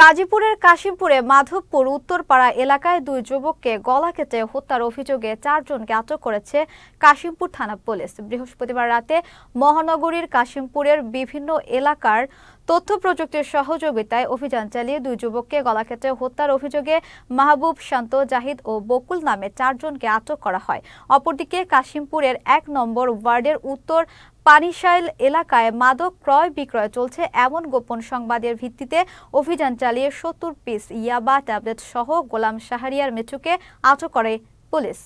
গাজীপুরের কাশিমপুরে মাধবপুর উত্তরপাড়া এলাকায় দুই যুবককে গলা কেটে হত্যার অভিযোগে চারজনকে আটক করেছে কাশিমপুর থানা পুলিশ বৃহস্পতিবার রাতে মহানগরীর কাশিমপুরের বিভিন্ন এলাকার তথ্য প্রযুক্তির সহযোগিতায় অভিযান চালিয়ে দুই যুবককে গলাক্ষেত্রে হত্যার অভিযোগে মাহবুব শান্ত জাহিদ ও বকুল নামে চারজনকে আটক করা হয় অপরদিকে কাশিমপুরের এক নম্বর ওয়ার্ডের উত্তর পানিশাইল এলাকায় মাদক ক্রয় বিক্রয় চলছে এমন গোপন সংবাদের ভিত্তিতে অভিযান চালিয়ে সত্তর পিস ইয়াবা ট্যাবলেট সহ গোলাম শাহরিয়ার মেচুকে আটক করে পুলিশ